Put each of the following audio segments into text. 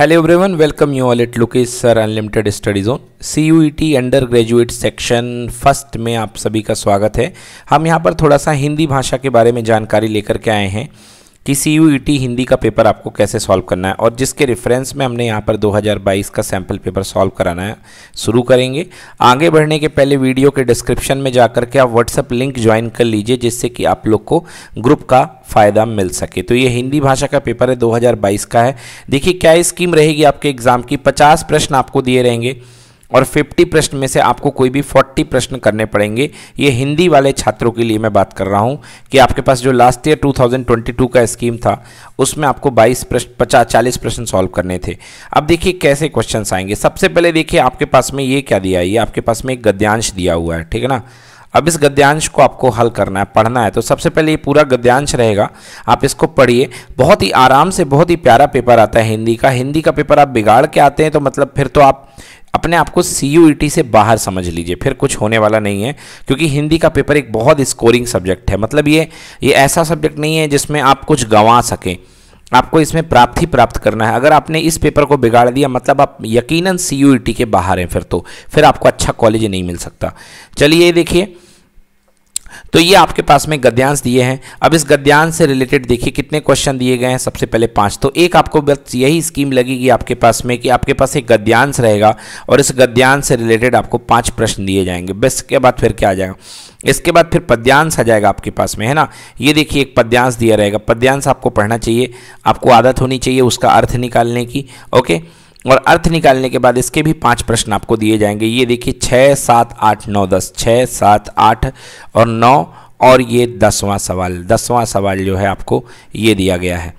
Hello welcome you all all look is sir unlimited studies Zone. C U T undergraduate section first में आप सभी का स्वागत है हम यहाँ पर थोड़ा सा हिंदी भाषा के बारे में जानकारी लेकर के आए हैं कि सी e हिंदी का पेपर आपको कैसे सॉल्व करना है और जिसके रेफरेंस में हमने यहाँ पर 2022 का सैम्पल पेपर सॉल्व कराना है शुरू करेंगे आगे बढ़ने के पहले वीडियो के डिस्क्रिप्शन में जाकर के आप व्हाट्सअप लिंक ज्वाइन कर लीजिए जिससे कि आप लोग को ग्रुप का फ़ायदा मिल सके तो ये हिंदी भाषा का पेपर है दो का है देखिए क्या स्कीम रहेगी आपके एग्ज़ाम की पचास प्रश्न आपको दिए रहेंगे और 50 प्रश्न में से आपको कोई भी 40 प्रश्न करने पड़ेंगे ये हिंदी वाले छात्रों के लिए मैं बात कर रहा हूँ कि आपके पास जो लास्ट ईयर 2022 का स्कीम था उसमें आपको 22 प्रश्न पचास चालीस प्रश्न सॉल्व करने थे अब देखिए कैसे क्वेश्चन आएंगे सबसे पहले देखिए आपके पास में ये क्या दिया है ये आपके पास में एक गद्यांश दिया हुआ है ठीक है ना अब इस गद्यांश को आपको हल करना है पढ़ना है तो सबसे पहले ये पूरा गद्यांश रहेगा आप इसको पढ़िए बहुत ही आराम से बहुत ही प्यारा पेपर आता है हिंदी का हिंदी का पेपर आप बिगाड़ के आते हैं तो मतलब फिर तो आप अपने आप को सी यू टी से बाहर समझ लीजिए फिर कुछ होने वाला नहीं है क्योंकि हिंदी का पेपर एक बहुत स्कोरिंग सब्जेक्ट है मतलब ये ये ऐसा सब्जेक्ट नहीं है जिसमें आप कुछ गंवा सकें आपको इसमें प्राप्त ही प्राप्त करना है अगर आपने इस पेपर को बिगाड़ दिया मतलब आप यकीनन सी यू टी के बाहर हैं फिर तो फिर आपको अच्छा कॉलेज नहीं मिल सकता चलिए देखिए तो ये आपके पास में गद्यांश दिए हैं अब इस गद्यांश से रिलेटेड देखिए कितने क्वेश्चन दिए गए हैं सबसे पहले पाँच तो एक आपको बस यही स्कीम लगेगी आपके पास में कि आपके पास एक गद्यांश रहेगा और इस गद्यांश से रिलेटेड आपको पाँच प्रश्न दिए जाएंगे बस के बाद फिर क्या आ जाएगा इसके बाद फिर पद्यांश आ जाएगा आपके पास में है ना ये देखिए एक पद्यांश दिया रहेगा पद्यांश आपको पढ़ना चाहिए आपको आदत होनी चाहिए उसका अर्थ निकालने की ओके और अर्थ निकालने के बाद इसके भी पांच प्रश्न आपको दिए जाएंगे ये देखिए छः सात आठ नौ दस छः सात आठ और नौ और ये दसवां सवाल दसवां सवाल जो है आपको ये दिया गया है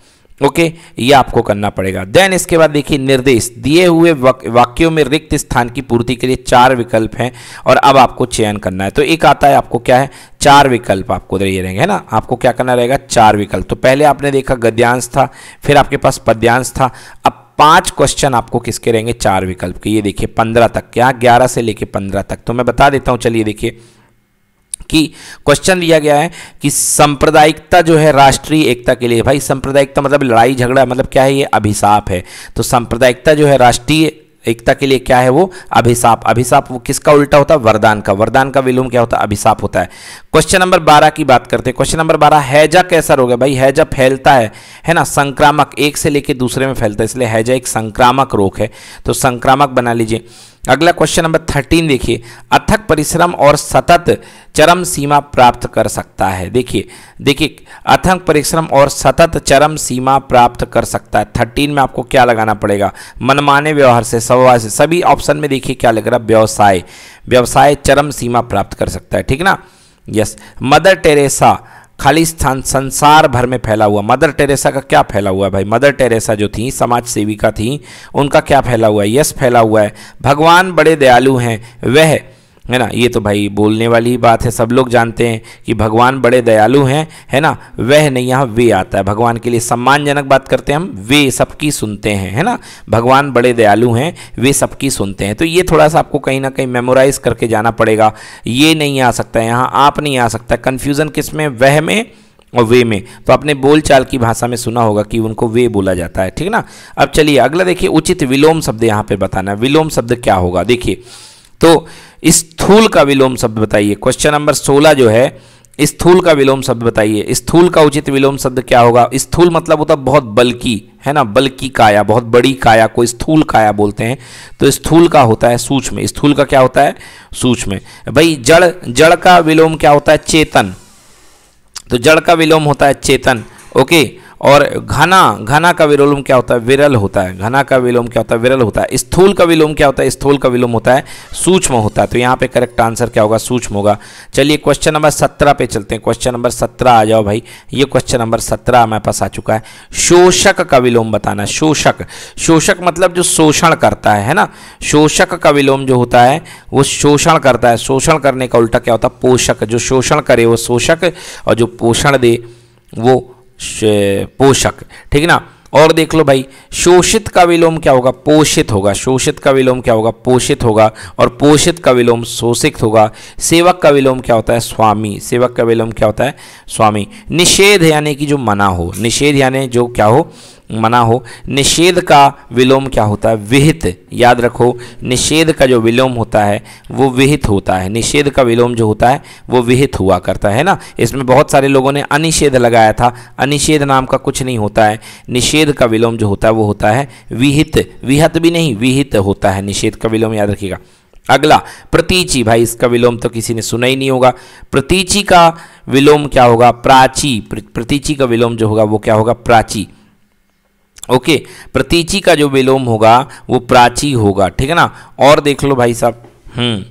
ओके okay, ये आपको करना पड़ेगा देन इसके बाद देखिए निर्देश दिए हुए वाक्यों में रिक्त स्थान की पूर्ति के लिए चार विकल्प हैं और अब आपको चयन करना है तो एक आता है आपको क्या है चार विकल्प आपको दे रहेंगे है ना आपको क्या करना रहेगा चार विकल्प तो पहले आपने देखा गद्यांश था फिर आपके पास पद्यांश था अब पांच क्वेश्चन आपको किसके रहेंगे चार विकल्प के ये देखिए पंद्रह तक क्या हाँ, ग्यारह से लेके पंद्रह तक तो मैं बता देता हूं चलिए देखिए कि क्वेश्चन लिया गया है कि सांप्रदायिकता जो है राष्ट्रीय एकता के लिए भाई सांप्रदायिकता मतलब लड़ाई झगड़ा मतलब क्या है ये अभिशाप है तो सांप्रदायिकता जो है राष्ट्रीय एकता के लिए क्या है वो अभिशाप अभिशाप किसका उल्टा होता है वरदान का वरदान का विलोम क्या होता है अभिशाप होता है क्वेश्चन नंबर बारह की बात करते हैं क्वेश्चन नंबर बारह हैजा कैसा रोग है भाई हैजा फैलता है है ना संक्रामक एक से लेकर दूसरे में फैलता है इसलिए हैजा एक संक्रामक रोग है तो संक्रामक बना लीजिए अगला क्वेश्चन नंबर थर्टीन देखिए अथक परिश्रम और सतत चरम सीमा प्राप्त कर सकता है देखिए देखिए अथक परिश्रम और सतत चरम सीमा प्राप्त कर सकता है थर्टीन में आपको क्या लगाना पड़ेगा मनमाने व्यवहार से स्वभाव से सभी ऑप्शन में देखिए क्या लग रहा है व्यवसाय व्यवसाय चरम सीमा प्राप्त कर सकता है ठीक ना यस मदर टेरेसा खाली स्थान संसार भर में फैला हुआ मदर टेरेसा का क्या फैला हुआ है भाई मदर टेरेसा जो थी समाज सेविका थी उनका क्या फैला हुआ है यस फैला हुआ है भगवान बड़े दयालु हैं वह है ना ये तो भाई बोलने वाली ही बात है सब लोग जानते हैं कि भगवान बड़े दयालु हैं है ना वह नहीं यहाँ वे आता है भगवान के लिए सम्मानजनक बात करते हैं हम वे सबकी सुनते हैं है ना भगवान बड़े दयालु हैं वे सबकी सुनते हैं तो ये थोड़ा सा आपको कहीं ना कहीं मेमोराइज करके जाना पड़ेगा ये नहीं आ सकता है यहाँ आप नहीं आ सकता कन्फ्यूज़न किस में वह में और वे में तो आपने बोलचाल की भाषा में सुना होगा कि उनको वे बोला जाता है ठीक ना अब चलिए अगला देखिए उचित विलोम शब्द यहाँ पर बताना है विलोम शब्द क्या होगा देखिए तो स्थूल का विलोम शब्द बताइए क्वेश्चन नंबर सोलह जो है स्थूल का विलोम शब्द बताइए स्थूल का उचित विलोम शब्द क्या होगा स्थूल मतलब होता है बहुत बल्कि है ना बल्कि काया बहुत बड़ी काया को स्थूल काया बोलते हैं तो स्थूल का होता है सूक्ष्म स्थूल का क्या होता है सूक्ष्म भाई जड़ जड़ का विलोम क्या होता है चेतन तो जड़ का विलोम होता है चेतन ओके और घना घना का विलोम क्या होता है विरल होता है घना का विलोम क्या होता है विरल होता है स्थूल का विलोम क्या होता है स्थूल का विलोम होता है सूक्ष्म होता है तो यहाँ पे करेक्ट आंसर क्या होगा सूक्ष्म होगा चलिए क्वेश्चन नंबर सत्रह पे चलते हैं क्वेश्चन नंबर सत्रह आ जाओ भाई ये क्वेश्चन नंबर सत्रह हमारे पास आ चुका है शोषक का विलोम बताना शोषक शोषक मतलब जो शोषण करता है है ना शोषक का विलोम जो होता है वो शोषण करता है शोषण करने का उल्टा क्या होता है पोषक जो शोषण करे वो शोषक और जो पोषण दे वो पोषक ठीक है ना और देख लो भाई शोषित का विलोम क्या होगा पोषित होगा शोषित का विलोम क्या होगा पोषित होगा और पोषित का विलोम शोषित होगा सेवक का विलोम क्या होता है स्वामी सेवक का विलोम क्या होता है स्वामी निषेध यानी कि जो मना हो निषेध यानी जो क्या हो मना हो निषेध का विलोम क्या होता है विहित याद रखो निषेध का जो विलोम होता है वो विहित होता है निषेध का विलोम जो होता है वो विहित हुआ करता है ना इसमें बहुत सारे लोगों ने अनिषेध लगाया था अनिषेध नाम का कुछ नहीं होता है निषेध का विलोम जो होता है वो होता है विहित विहत भी नहीं विहित होता है निषेध का विलोम याद रखिएगा अगला प्रतीचि भाई इसका विलोम तो किसी ने सुना ही नहीं होगा प्रतीचि का विलोम क्या होगा प्राची प्रतीचि का विलोम जो होगा वो क्या होगा प्राची ओके प्रतीची का जो विलोम होगा वो प्राची होगा ठीक है ना और देख लो भाई साहब हम्म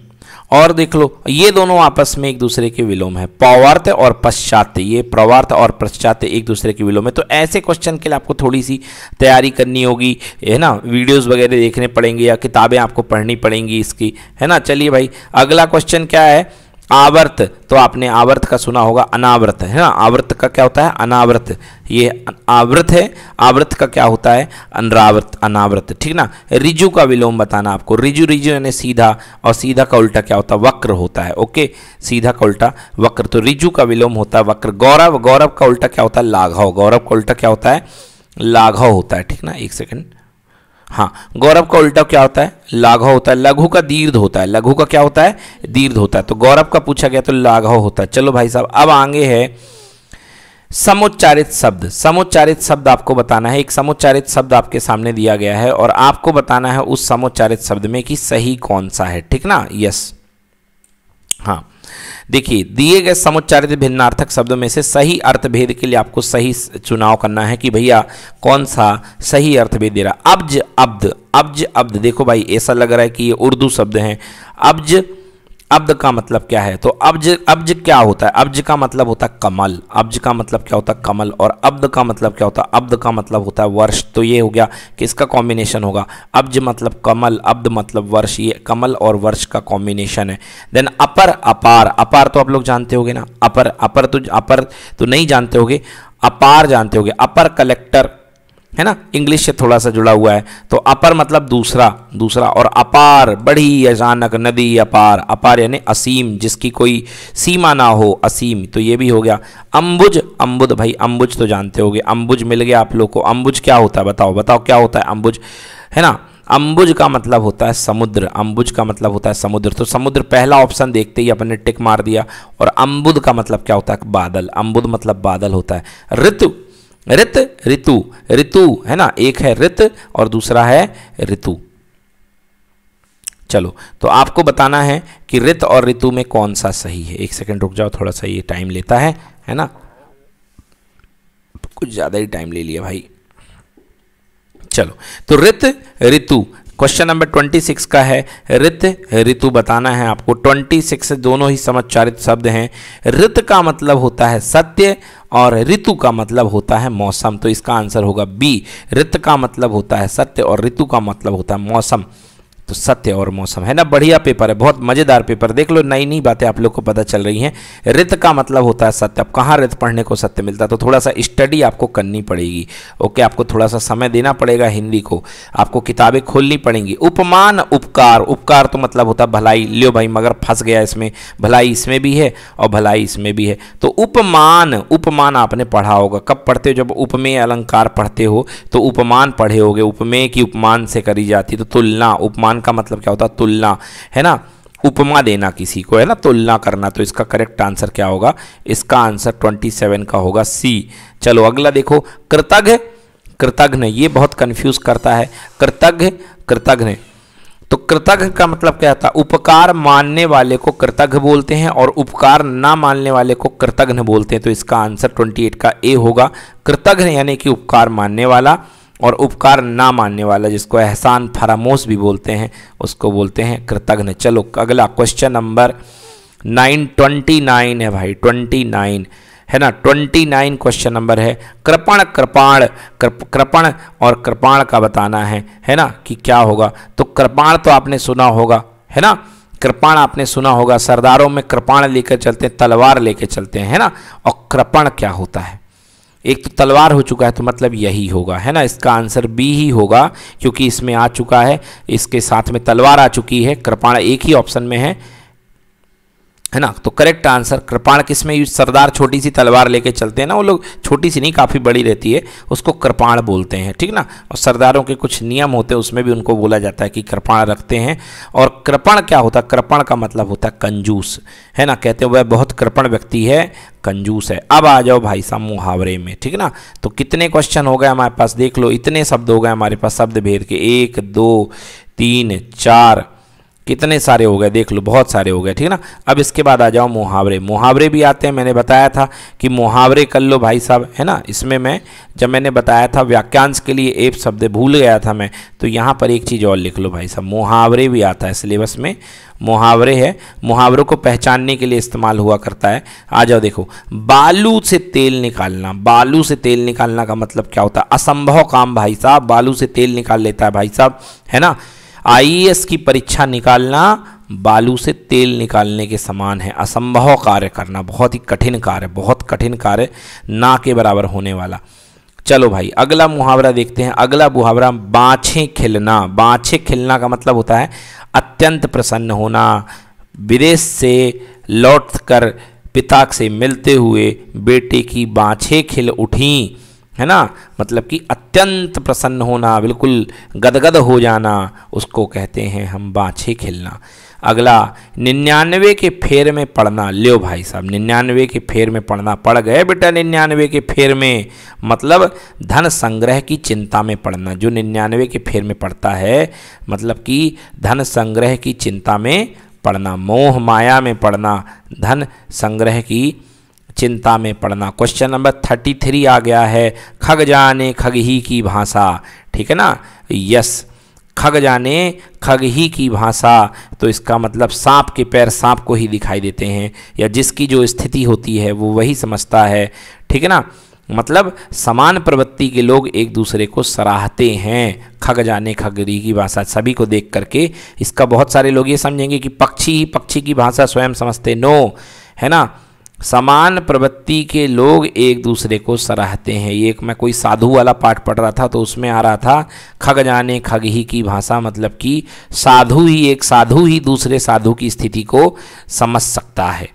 और देख लो ये दोनों आपस में एक दूसरे के विलोम है पौवार्थ और पश्चात्य ये प्रवार्थ और पश्चात एक दूसरे के विलोम है तो ऐसे क्वेश्चन के लिए आपको थोड़ी सी तैयारी करनी होगी है ना वीडियोस वगैरह देखने पड़ेंगे या किताबें आपको पढ़नी पड़ेंगी इसकी है ना चलिए भाई अगला क्वेश्चन क्या है आवर्त तो आपने आवर्त का सुना होगा अनावृत है ना आवर्त का क्या होता है अनावृत ये आवृत है आवृत का क्या होता है अनरावृत अनावृत ठीक ना रिजु का विलोम बताना आपको रिजु रिजु यानी सीधा और सीधा का उल्टा क्या होता है वक्र होता है ओके सीधा का उल्टा वक्र तो रिजु का विलोम होता है वक्र गौरव गौरव का उल्टा क्या होता है लाघव गौरव का उल्टा क्या होता है लाघव होता है ठीक ना एक सेकेंड हाँ गौरव का उल्टा क्या होता है लाघव होता है लघु का दीर्घ होता है लघु का क्या होता है दीर्घ होता है तो गौरव का पूछा गया तो लाघव होता है चलो भाई साहब अब आगे है समुच्चारित शब्द समुच्चारित शब्द आपको बताना है एक समुच्चारित शब्द आपके सामने दिया गया है और आपको बताना है उस समुच्चारित शब्द में कि सही कौन सा है ठीक ना यस हाँ देखिए दिए गए समुच्चारित भिन्नार्थक शब्दों में से सही अर्थभेद के लिए आपको सही चुनाव करना है कि भैया कौन सा सही भेद दे रहा अब्ज अब्द अब्ज अब्द देखो भाई ऐसा लग रहा है कि ये उर्दू शब्द हैं अब्ज अब्द का मतलब क्या है तो अब्ज अब्ज क्या होता है अब्ज का मतलब होता है कमल अब्ज का मतलब क्या होता है कमल और अब्द का मतलब क्या होता है अब्द का मतलब होता है वर्ष तो ये हो गया कि इसका कॉम्बिनेशन होगा अब्ज मतलब कमल अब्द मतलब वर्ष ये कमल और वर्ष का कॉम्बिनेशन है देन अपर अपार अपार तो आप लोग जानते हो ना अपर अपर तो अपर तो नहीं जानते हो अपार जानते हो अपर कलेक्टर है ना इंग्लिश से थोड़ा सा जुड़ा हुआ है तो अपर मतलब दूसरा दूसरा और अपार बड़ी अचानक नदी अपार अपार यानी असीम जिसकी कोई सीमा ना हो असीम तो ये भी हो गया अंबुज अम्बुद भाई अम्बुज तो जानते गए अंबुज मिल गया आप लोग को अंबुज क्या होता है बताओ बताओ क्या होता है अंबुज है ना अंबुज का मतलब होता है समुद्र अंबुज का मतलब होता है समुद्र तो समुद्र पहला ऑप्शन देखते ही अपने टिक मार दिया और अम्बुद का मतलब क्या होता है बादल अम्बुद मतलब बादल होता है ऋतु रित ऋतु ऋतु है ना एक है रित और दूसरा है ऋतु चलो तो आपको बताना है कि रित और ऋतु में कौन सा सही है एक सेकंड रुक जाओ थोड़ा सा ये टाइम लेता है है ना कुछ ज़्यादा ही टाइम ले लिया भाई चलो तो रित ऋतु क्वेश्चन नंबर ट्वेंटी सिक्स का है रित ऋतु बताना है आपको ट्वेंटी सिक्स दोनों ही समाचारित शब्द हैं रित का मतलब होता है सत्य और ऋतु का मतलब होता है मौसम तो इसका आंसर होगा बी ऋत का मतलब होता है सत्य और ऋतु का मतलब होता है मौसम तो सत्य और मौसम है ना बढ़िया पेपर है बहुत मज़ेदार पेपर देख लो नई नई बातें आप लोग को पता चल रही हैं रित का मतलब होता है सत्य अब कहाँ रित पढ़ने को सत्य मिलता है तो थोड़ा सा स्टडी आपको करनी पड़ेगी ओके आपको थोड़ा सा समय देना पड़ेगा हिंदी को आपको किताबें खोलनी पड़ेंगी उपमान उपकार उपकार तो मतलब होता है भलाई लियो भाई मगर फंस गया इसमें भलाई इसमें भी है और भलाई इसमें भी है तो उपमान उपमान आपने पढ़ा होगा कब पढ़ते हो जब उपमेय अलंकार पढ़ते हो तो उपमान पढ़े होगे उपमेय की उपमान से करी जाती तो तुलना उपमान का मतलब क्या होता है तुलना है ना उपमा देना किसी को है ना तुलना करना तो इसका करेक्ट आंसर क्या होगा इसका आंसर ट्वेंटी सेवन का होगा सी चलो अगला देखो कृतज्ञ कृतज्ञ ये बहुत कंफ्यूज करता है कृतज्ञ कृतज्ञ तो कृतज्ञ का मतलब क्या था उपकार मानने वाले को कृतज्ञ बोलते हैं और उपकार ना मानने वाले को कृतज्ञ बोलते हैं तो इसका आंसर 28 का ए होगा कृतज्ञ यानी कि उपकार मानने वाला और उपकार ना मानने वाला जिसको एहसान फरामोश भी बोलते हैं उसको बोलते हैं कृतघ्न चलो अगला question number nine twenty nine है भाई ट्वेंटी नाइन है ना ट्वेंटी नाइन क्वेश्चन नंबर है कृपण कृपाण कृपण और कृपाण का बताना है है ना कि क्या होगा तो कृपाण तो आपने सुना होगा है ना कृपाण आपने सुना होगा सरदारों में कृपाण लेकर चलते हैं तलवार लेकर चलते हैं है ना और कृपण क्या होता है एक तो तलवार हो चुका है तो मतलब यही होगा है ना इसका आंसर बी ही होगा क्योंकि इसमें आ चुका है इसके साथ में तलवार आ चुकी है कृपाण एक ही ऑप्शन में है है ना तो करेक्ट आंसर कृपाण किस में यूज सरदार छोटी सी तलवार लेके चलते हैं ना वो लोग छोटी सी नहीं काफ़ी बड़ी रहती है उसको कृपाण बोलते हैं ठीक ना और सरदारों के कुछ नियम होते हैं उसमें भी उनको बोला जाता है कि कृपाण रखते हैं और कृपण क्या होता है कृपण का मतलब होता है कंजूस है ना कहते हैं वह बहुत कृपण व्यक्ति है कंजूस है अब आ जाओ भाई साहब मुहावरे में ठीक ना तो कितने क्वेश्चन हो गए हमारे पास देख लो इतने शब्द हो गए हमारे पास शब्द भेद के एक दो तीन चार कितने सारे हो गए देख लो बहुत सारे हो गए ठीक है ना अब इसके बाद आ जाओ मुहावरे मुहावरे भी आते हैं मैंने बताया था कि मुहावरे कर लो भाई साहब है ना इसमें मैं जब मैंने बताया था वाक्यांश के लिए एक शब्द भूल गया था मैं तो यहाँ पर एक चीज़ और लिख लो भाई साहब मुहावरे भी आता है सिलेबस में मुहावरे है मुहावरों को पहचानने के लिए इस्तेमाल हुआ करता है आ जाओ देखो बालू से तेल निकालना बालू से तेल निकालना का मतलब क्या होता है असंभव काम भाई साहब बालू से तेल निकाल लेता है भाई साहब है ना आईएएस e की परीक्षा निकालना बालू से तेल निकालने के समान है असंभव कार्य करना बहुत ही कठिन कार्य बहुत कठिन कार्य ना के बराबर होने वाला चलो भाई अगला मुहावरा देखते हैं अगला मुहावरा बाछे खिलना बाछे खिलना का मतलब होता है अत्यंत प्रसन्न होना विदेश से लौट कर पिता से मिलते हुए बेटे की बाछे खिल उठी है ना मतलब कि अत्यंत प्रसन्न होना बिल्कुल गदगद हो जाना उसको कहते हैं हम बाछे खेलना अगला निन्यानवे के फेर में पढ़ना लियो भाई साहब निन्यानवे के फेर में पढ़ना पढ़ गए बेटा निन्यानवे के फेर में मतलब धन संग्रह की चिंता में पढ़ना जो निन्यानवे के फेर में पढ़ता है मतलब कि धन संग्रह की चिंता में पढ़ना मोह माया में पढ़ना धन संग्रह की चिंता में पड़ना क्वेश्चन नंबर थर्टी थ्री आ गया है खग जाने खग ही की भाषा ठीक है ना यस खग जाने खग ही की भाषा तो इसका मतलब सांप के पैर सांप को ही दिखाई देते हैं या जिसकी जो स्थिति होती है वो वही समझता है ठीक है ना मतलब समान प्रवृत्ति के लोग एक दूसरे को सराहते हैं खग जाने खगरी की भाषा सभी को देख करके इसका बहुत सारे लोग ये समझेंगे कि पक्षी ही पक्षी की भाषा स्वयं समझते नो है ना समान प्रवृत्ति के लोग एक दूसरे को सराहते हैं ये एक मैं कोई साधु वाला पाठ पढ़ रहा था तो उसमें आ रहा था खग जाने खग ही की भाषा मतलब कि साधु ही एक साधु ही दूसरे साधु की स्थिति को समझ सकता है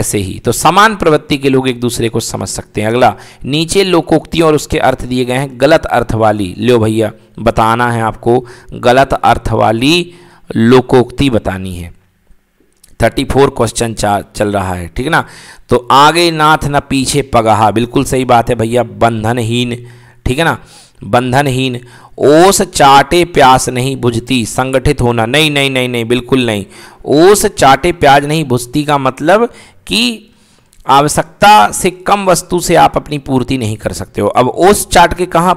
ऐसे ही तो समान प्रवृत्ति के लोग एक दूसरे को समझ सकते हैं अगला नीचे लोकोक्तियों और उसके अर्थ दिए गए हैं गलत अर्थ वाली लो भैया बताना है आपको गलत अर्थ वाली लोकोक्ति बतानी है थर्टी फोर क्वेश्चन चल रहा है ठीक ना तो आगे नाथ ना पीछे पगहा बिल्कुल सही बात है भैया बंधनहीन ठीक है ना बंधनहीन ओस चाटे प्यास नहीं बुझती संगठित होना नहीं नहीं नहीं नहीं बिल्कुल नहीं ओस चाटे प्याज नहीं बुझती का मतलब कि आवश्यकता से कम वस्तु से आप अपनी पूर्ति नहीं कर सकते हो अब ओस चाट के कहाँ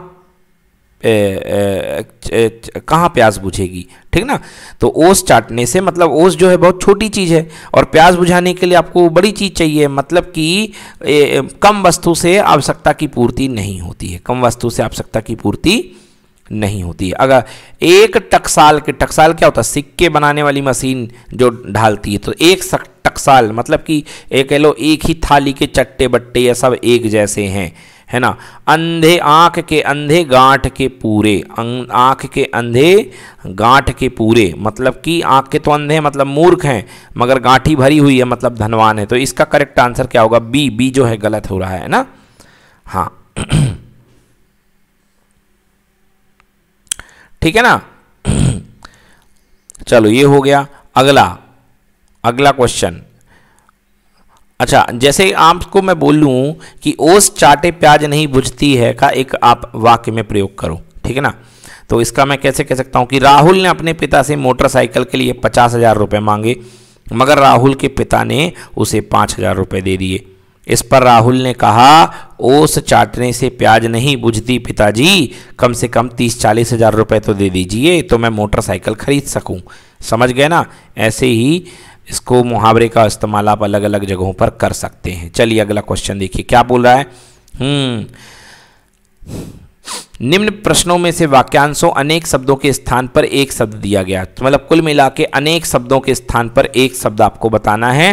कहाँ प्यास बुझेगी ठीक ना तो ओस चाटने से मतलब ओस जो है बहुत छोटी चीज़ है और प्यास बुझाने के लिए आपको बड़ी चीज़ चाहिए मतलब कि कम वस्तु से आवश्यकता की पूर्ति नहीं होती है कम वस्तु से आवश्यकता की पूर्ति नहीं होती है अगर एक टकसाल के टकसाल क्या होता है सिक्के बनाने वाली मशीन जो ढालती है तो एक टकसाल मतलब कि एक कह लो एक ही थाली के चट्टे बट्टे या सब एक जैसे हैं है ना अंधे आंख के अंधे गांठ के पूरे अं, आंख के अंधे गांठ के पूरे मतलब कि आंख के तो अंधे हैं मतलब मूर्ख हैं मगर गांठी भरी हुई है मतलब धनवान है तो इसका करेक्ट आंसर क्या होगा बी बी जो है गलत हो रहा है ना हाँ ठीक है ना चलो ये हो गया अगला अगला क्वेश्चन अच्छा जैसे आपको मैं बोलूँ कि ओस चाटे प्याज नहीं बुझती है का एक आप वाक्य में प्रयोग करो ठीक है ना तो इसका मैं कैसे कह सकता हूँ कि राहुल ने अपने पिता से मोटरसाइकिल के लिए पचास हज़ार रुपये मांगे मगर राहुल के पिता ने उसे पाँच हज़ार रुपये दे दिए इस पर राहुल ने कहा ओस चाटने से प्याज नहीं बुझती पिताजी कम से कम तीस चालीस हज़ार रुपये तो दे दीजिए तो मैं मोटरसाइकिल खरीद सकूं समझ गए ना ऐसे ही इसको मुहावरे का इस्तेमाल आप अलग अलग जगहों पर कर सकते हैं चलिए अगला क्वेश्चन देखिए क्या बोल रहा है हम्म निम्न प्रश्नों में से वाक्यांशों अनेक शब्दों के स्थान पर एक शब्द दिया गया तो मतलब कुल मिला के अनेक शब्दों के स्थान पर एक शब्द आपको बताना है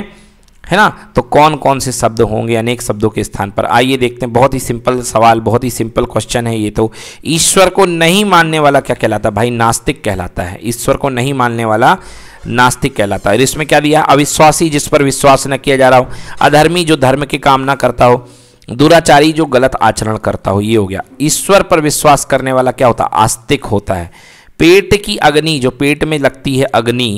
है ना तो कौन कौन से शब्द होंगे अनेक शब्दों के स्थान पर आइए देखते हैं बहुत ही सिंपल सवाल बहुत ही सिंपल क्वेश्चन है ये तो ईश्वर को नहीं मानने वाला क्या कहलाता है भाई नास्तिक कहलाता है ईश्वर को नहीं मानने वाला नास्तिक कहलाता है इसमें क्या दिया अविश्वासी जिस पर विश्वास न किया जा रहा हो अधर्मी जो धर्म की कामना करता हो दुराचारी जो गलत आचरण करता हो ये हो गया ईश्वर पर विश्वास करने वाला क्या होता है आस्तिक होता है पेट की अग्नि जो पेट में लगती है अग्नि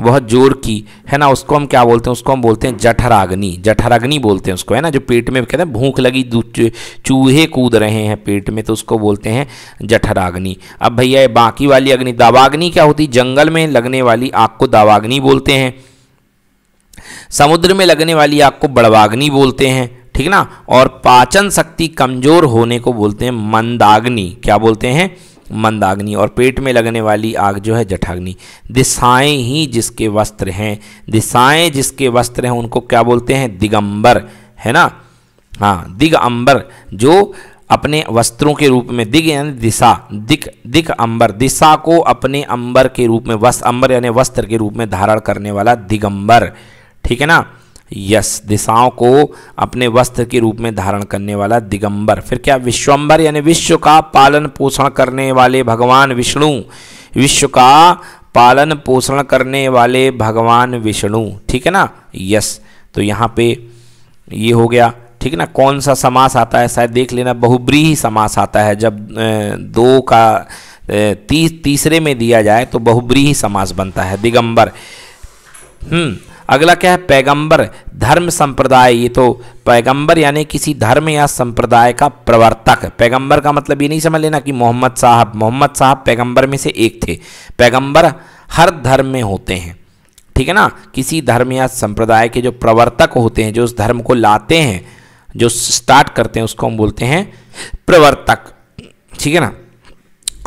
बहुत जोर की है ना उसको हम क्या बोलते हैं उसको हम बोलते हैं जठराग्नि जठराग्नि बोलते हैं उसको है ना जो पेट में कहते हैं भूख लगी चूहे कूद रहे हैं पेट में तो उसको बोलते हैं जठराग्नि अब भैया ये बाकी वाली अग्नि दावाग्नि क्या होती जंगल में लगने वाली आग को दावाग्नि बोलते हैं समुद्र में लगने वाली आग को बड़वाग्नि बोलते हैं ठीक ना और पाचन शक्ति कमजोर होने को बोलते हैं मंदाग्नि क्या बोलते हैं मंदाग्नि और पेट में लगने वाली आग जो है जठाग्नि दिशाएं ही जिसके वस्त्र हैं दिशाएं जिसके वस्त्र हैं उनको क्या बोलते हैं दिगंबर है ना हाँ दिग अंबर जो अपने वस्त्रों के रूप में दिग यानी दिशा दिक दिक अंबर दिशा को अपने अंबर के रूप में वस्त्र अंबर यानी वस्त्र के रूप में धारण करने वाला दिगंबर ठीक है ना यस दिशाओं को अपने वस्त्र के रूप में धारण करने वाला दिगंबर फिर क्या विश्वम्बर यानी विश्व का पालन पोषण करने वाले भगवान विष्णु विश्व का पालन पोषण करने वाले भगवान विष्णु ठीक है ना यस तो यहाँ पे ये हो गया ठीक है ना कौन सा समास आता है शायद देख लेना बहुब्रीही समास आता है जब दो का ती, तीसरे में दिया जाए तो बहुब्रीही समास बनता है दिगंबर हम्म अगला क्या है पैगंबर धर्म संप्रदाय ये तो पैगंबर यानी किसी धर्म या संप्रदाय का प्रवर्तक पैगंबर का मतलब ये नहीं समझ लेना कि मोहम्मद साहब मोहम्मद साहब पैगंबर में से एक थे पैगंबर हर धर्म में होते हैं ठीक है ना किसी धर्म या संप्रदाय के जो प्रवर्तक होते हैं जो उस धर्म को लाते हैं जो स्टार्ट करते हैं उसको हम बोलते हैं प्रवर्तक ठीक है ना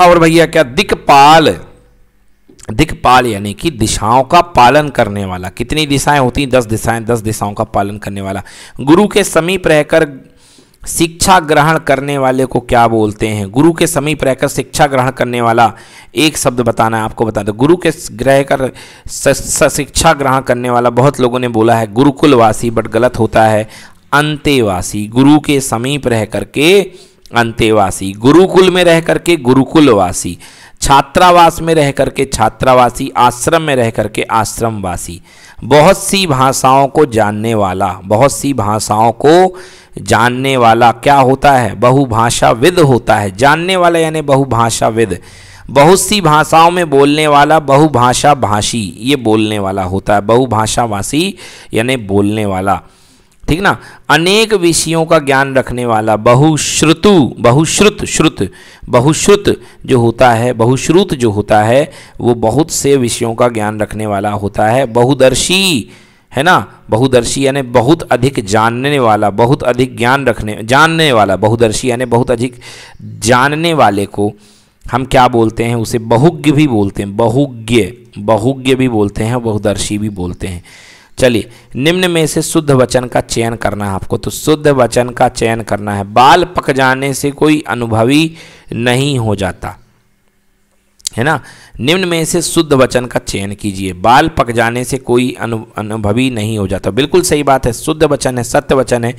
और भैया क्या दिक्पाल दिक्पाल यानी कि दिशाओं का पालन करने वाला कितनी दिशाएं होती दस दिशाएं दस दिशाओं का पालन करने वाला गुरु के समीप रहकर शिक्षा ग्रहण करने वाले को क्या बोलते हैं गुरु के समीप रहकर शिक्षा ग्रहण करने वाला एक शब्द बताना है आपको बता दो गुरु के ग्रह कर शिक्षा ग्रहण करने वाला बहुत लोगों ने बोला है गुरुकुलवासी बट गलत होता है अंतेवासी गुरु के समीप रह करके अंतेवासी गुरुकुल में रह करके गुरुकुलवासी छात्रावास में रह करके छात्रावासी आश्रम में रह करके आश्रमवासी बहुत सी भाषाओं को जानने वाला बहुत सी भाषाओं को जानने वाला क्या होता है बहुभाषाविद होता है जानने वाला यानी बहुभाषाविद बहुत सी भाषाओं में बोलने वाला बहुभाषा भाषी ये बोलने वाला होता है बहुभाषावासी यानी बोलने वाला ठीक ना अनेक विषयों का ज्ञान रखने वाला बहुश्रुतु बहुश्रुत श्रुत बहुश्रुत जो होता है बहुश्रुत जो होता है वो बहुत से विषयों का ज्ञान रखने वाला होता है बहुदर्शी है ना बहुदर्शी यानी बहुत अधिक जानने वाला बहुत अधिक ज्ञान रखने जानने वाला बहुदर्शी यानी बहुत अधिक जानने वाले को हम क्या बोलते हैं उसे बहुज्ञ भी बोलते हैं बहुज्ञ बहुज्ञ भी बोलते हैं बहुदर्शी भी बोलते हैं चलिए निम्न में से शुद्ध वचन का चयन करना है आपको तो शुद्ध वचन का चयन करना है बाल पक जाने से कोई अनुभवी नहीं हो जाता है ना निम्न में से शुद्ध वचन का चयन कीजिए बाल पक जाने से कोई अनु अनुभवी नहीं हो जाता बिल्कुल सही बात है शुद्ध वचन है सत्य वचन है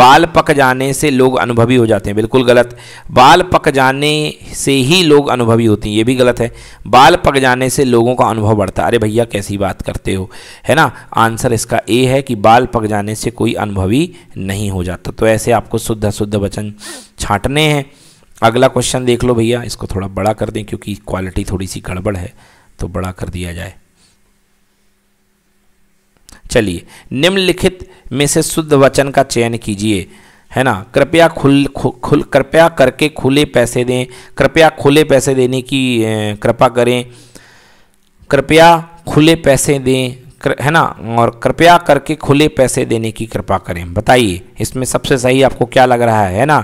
बाल पक जाने से लोग अनुभवी हो जाते हैं बिल्कुल गलत बाल पक जाने से ही लोग अनुभवी होते हैं ये भी गलत है बाल पक जाने से लोगों का अनुभव बढ़ता है अरे भैया कैसी बात करते हो है ना आंसर इसका ए है कि बाल पक जाने से कोई अनुभवी नहीं हो जाता तो ऐसे आपको शुद्ध शुद्ध वचन छाँटने हैं अगला क्वेश्चन देख लो भैया इसको थोड़ा बड़ा कर दें क्योंकि क्वालिटी थोड़ी सी गड़बड़ है तो बड़ा कर दिया जाए चलिए निम्नलिखित में से शुद्ध वचन का चयन कीजिए है ना कृपया खुल खुल कृपया करके खुले पैसे दें कृपया खुले पैसे देने की कृपा करें कृपया खुले पैसे दें कर, है ना और कृपया करके खुले पैसे देने की कृपा करें बताइए इसमें सबसे सही आपको क्या लग रहा है, है ना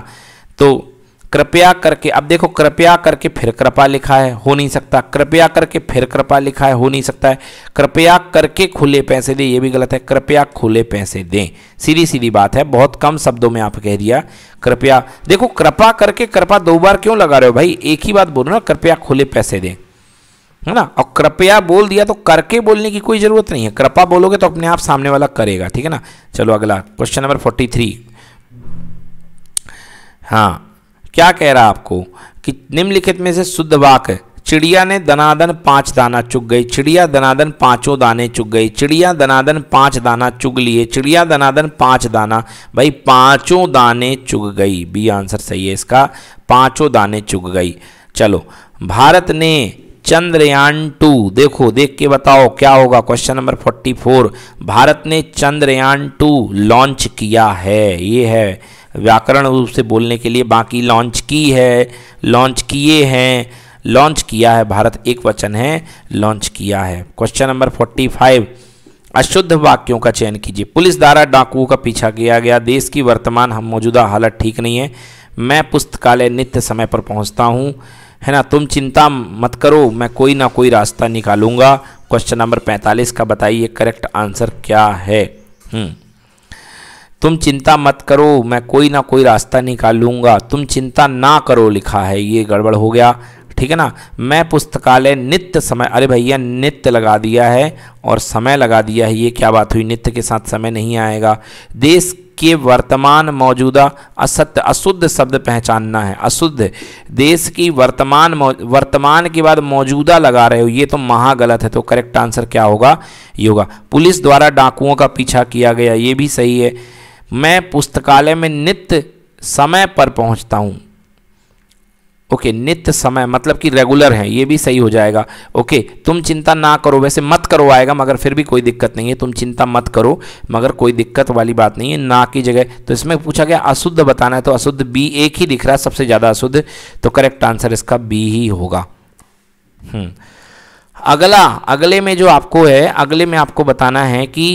तो कृपया करके अब देखो कृपया करके फिर कृपा लिखा है हो नहीं सकता कृपया करके फिर कृपा लिखा है हो नहीं सकता है कृपया करके खुले पैसे दें ये भी गलत है कृपया खुले पैसे दें सीधी सीधी बात है बहुत कम शब्दों में आप कह दिया कृपया देखो कृपा करके कृपा दो बार क्यों लगा रहे हो भाई एक ही बात बोलो ना कृपया खुले पैसे दें है ना और कृपया बोल दिया तो करके बोलने की कोई ज़रूरत नहीं है कृपा बोलोगे तो अपने आप सामने वाला करेगा ठीक है ना चलो अगला क्वेश्चन नंबर फोर्टी थ्री हाँ क्या कह रहा आपको कि निम्नलिखित में से शुद्ध वाक चिड़िया ने दनादन पांच दाना चुग गई चिड़िया दनादन पांचों दाने चुग गई चिड़िया दनादन पांच दाना चुग लिए चिड़िया दनादन पांच दाना भाई पांचों दाने चुग गई बी आंसर सही है इसका पांचों दाने चुग गई चलो भारत ने चंद्रयान टू देखो देख के बताओ क्या होगा question number forty four Bharat ने चंद्रयान टू लॉन्च किया है ये है व्याकरण रूप से बोलने के लिए बाकी लॉन्च की है लॉन्च किए हैं लॉन्च किया है भारत एक वचन है लॉन्च किया है क्वेश्चन नंबर फोर्टी फाइव अशुद्ध वाक्यों का चयन कीजिए पुलिस द्वारा डाकुओं का पीछा किया गया देश की वर्तमान हम मौजूदा हालत ठीक नहीं है मैं पुस्तकालय नित्य समय पर पहुंचता हूं है ना तुम चिंता मत करो मैं कोई ना कोई रास्ता निकालूंगा क्वेश्चन नंबर 45 का बताइए करेक्ट आंसर क्या है हम्म तुम चिंता मत करो मैं कोई ना कोई रास्ता निकालूंगा तुम चिंता ना करो लिखा है ये गड़बड़ हो गया ठीक है ना मैं पुस्तकालय नित्य समय अरे भैया नित्य लगा दिया है और समय लगा दिया है ये क्या बात हुई नित्य के साथ समय नहीं आएगा देश के वर्तमान मौजूदा असत्य अशुद्ध शब्द पहचानना है अशुद्ध देश की वर्तमान वर्तमान के बाद मौजूदा लगा रहे हो ये तो महा गलत है तो करेक्ट आंसर क्या होगा ये होगा पुलिस द्वारा डाकुओं का पीछा किया गया ये भी सही है मैं पुस्तकालय में नित्य समय पर पहुंचता हूं ओके नित्य समय मतलब कि रेगुलर है ये भी सही हो जाएगा ओके तुम चिंता ना करो वैसे मत करो आएगा मगर फिर भी कोई दिक्कत नहीं है तुम चिंता मत करो मगर कोई दिक्कत वाली बात नहीं है ना की जगह तो इसमें पूछा गया अशुद्ध बताना है तो अशुद्ध बी एक ही दिख रहा है सबसे ज़्यादा अशुद्ध तो करेक्ट आंसर इसका बी ही होगा हम्म अगला अगले में जो आपको है अगले में आपको बताना है कि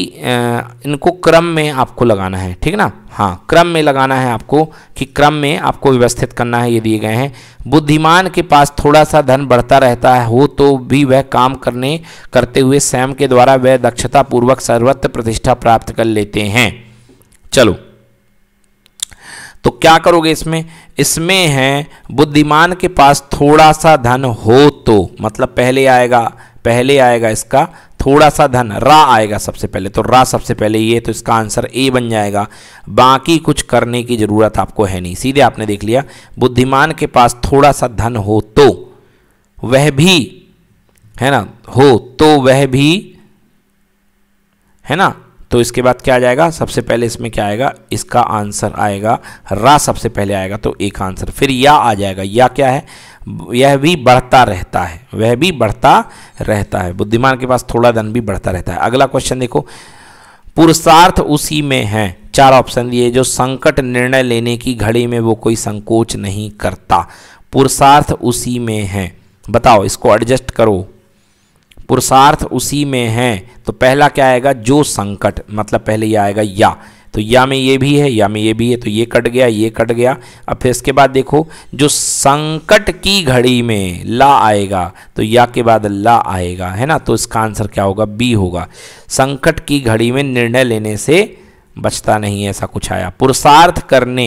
इनको क्रम में आपको लगाना है ठीक ना हाँ क्रम में लगाना है आपको कि क्रम में आपको व्यवस्थित करना है ये दिए गए हैं बुद्धिमान के पास थोड़ा सा धन बढ़ता रहता है हो तो भी वह काम करने करते हुए स्वयं के द्वारा वह दक्षतापूर्वक सर्वत्र प्रतिष्ठा प्राप्त कर लेते हैं चलो तो क्या करोगे इसमें इसमें है बुद्धिमान के पास थोड़ा सा धन हो तो मतलब पहले आएगा पहले आएगा इसका थोड़ा सा धन रा आएगा सबसे पहले तो रा सबसे पहले ये तो इसका आंसर ए बन जाएगा बाकी कुछ करने की ज़रूरत आपको है नहीं सीधे आपने देख लिया बुद्धिमान के पास थोड़ा सा धन हो तो वह भी है ना हो तो वह भी है ना तो इसके बाद क्या आ जाएगा सबसे पहले इसमें क्या आएगा इसका आंसर आएगा रा सबसे पहले आएगा तो एक आंसर फिर या आ जाएगा या क्या है यह भी बढ़ता रहता है वह भी बढ़ता रहता है बुद्धिमान के पास थोड़ा धन भी बढ़ता रहता है अगला क्वेश्चन देखो पुरुषार्थ उसी में है चार ऑप्शन दिए जो संकट निर्णय लेने की घड़ी में वो कोई संकोच नहीं करता पुरुषार्थ उसी में है बताओ इसको एडजस्ट करो पुरुषार्थ उसी में है तो पहला क्या आएगा जो संकट मतलब पहले यह आएगा या तो या में ये भी है या में ये भी है तो ये कट गया ये कट गया अब फिर इसके बाद देखो जो संकट की घड़ी में ला आएगा तो या के बाद ला आएगा है ना तो इसका आंसर क्या होगा बी होगा संकट की घड़ी में निर्णय लेने से बचता नहीं ऐसा कुछ आया पुरुषार्थ करने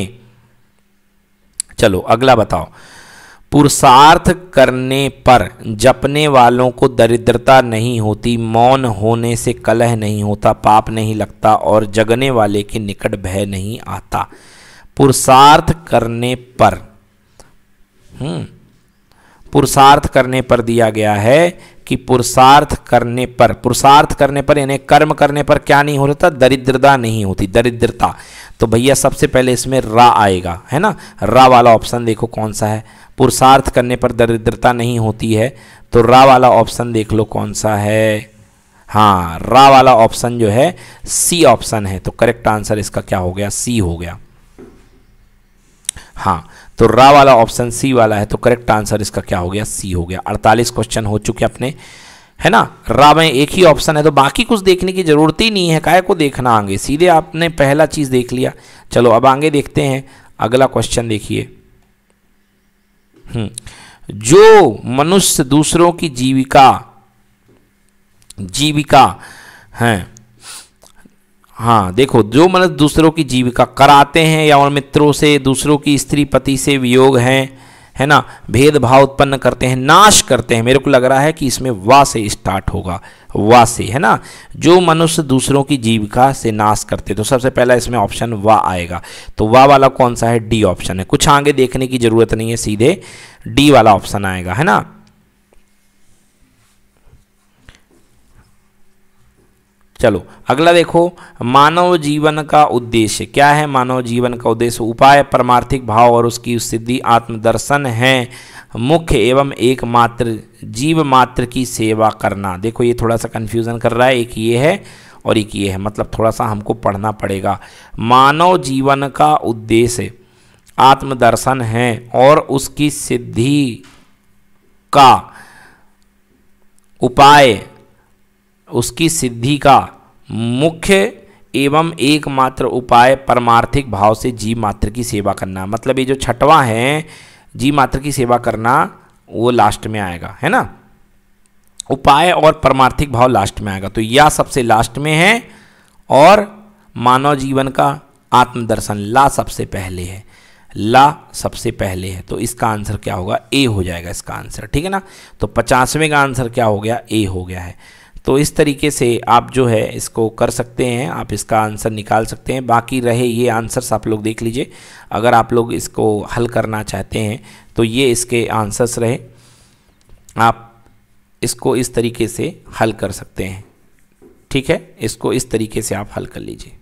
चलो अगला बताओ पुरुषार्थ करने पर जपने वालों को दरिद्रता नहीं होती मौन होने से कलह नहीं होता पाप नहीं लगता और जगने वाले के निकट भय नहीं आता पुरुषार्थ करने पर हम्म, पुरुषार्थ करने पर दिया गया है कि पुरुषार्थ करने पर पुरुषार्थ करने पर यानी कर्म करने पर क्या नहीं होता दरिद्रता नहीं होती दरिद्रता तो भैया सबसे पहले इसमें रा आएगा है ना रा वाला ऑप्शन देखो कौन सा है पुरुषार्थ करने पर दरिद्रता नहीं होती है तो रा वाला ऑप्शन देख लो कौन सा है हाँ रा वाला ऑप्शन जो है सी ऑप्शन है तो करेक्ट आंसर इसका क्या हो गया सी हो गया हाँ तो रा वाला ऑप्शन सी वाला है तो करेक्ट आंसर इसका क्या हो गया सी हो गया 48 क्वेश्चन हो चुके अपने है ना रा में एक ही ऑप्शन है तो बाकी कुछ देखने की ज़रूरत ही नहीं है काय को देखना आगे सीधे आपने पहला चीज़ देख लिया चलो अब आगे देखते हैं अगला क्वेश्चन देखिए हम्म। जो मनुष्य दूसरों की जीविका जीविका है हाँ देखो जो मनुष्य दूसरों की जीविका कराते हैं या और मित्रों से दूसरों की स्त्री पति से वियोग हैं है ना भेदभाव उत्पन्न करते हैं नाश करते हैं मेरे को लग रहा है कि इसमें वा से स्टार्ट होगा वा से है ना जो मनुष्य दूसरों की जीविका से नाश करते तो सबसे पहला इसमें ऑप्शन वा आएगा तो वा वाला कौन सा है डी ऑप्शन है कुछ आगे देखने की ज़रूरत नहीं है सीधे डी वाला ऑप्शन आएगा है ना चलो अगला देखो मानव जीवन का उद्देश्य क्या है मानव जीवन का उद्देश्य उपाय परमार्थिक भाव और उसकी सिद्धि आत्मदर्शन है मुख्य एवं एकमात्र जीव मात्र की सेवा करना देखो ये थोड़ा सा कन्फ्यूज़न कर रहा है एक ये है और एक ये है मतलब थोड़ा सा हमको पढ़ना पड़ेगा मानव जीवन का उद्देश्य आत्मदर्शन है और उसकी सिद्धि का उपाय उसकी सिद्धि का मुख्य एवं एकमात्र उपाय परमार्थिक भाव से जीव मात्र की सेवा करना मतलब ये जो छठवा है जीव मात्र की सेवा करना वो लास्ट में आएगा है ना उपाय और परमार्थिक भाव लास्ट में आएगा तो यह सबसे लास्ट में है और मानव जीवन का आत्मदर्शन ला सबसे पहले है ला सबसे पहले है तो इसका आंसर क्या होगा ए हो जाएगा इसका आंसर ठीक है ना तो पचासवें का आंसर क्या हो गया ए हो गया है तो इस तरीके से आप जो है इसको कर सकते हैं आप इसका आंसर निकाल सकते हैं बाकी रहे ये आंसर्स आप लोग देख लीजिए अगर आप लोग इसको हल करना चाहते हैं तो ये इसके आंसर्स रहे आप इसको इस तरीके से हल कर सकते हैं ठीक है इसको इस तरीके से आप हल कर लीजिए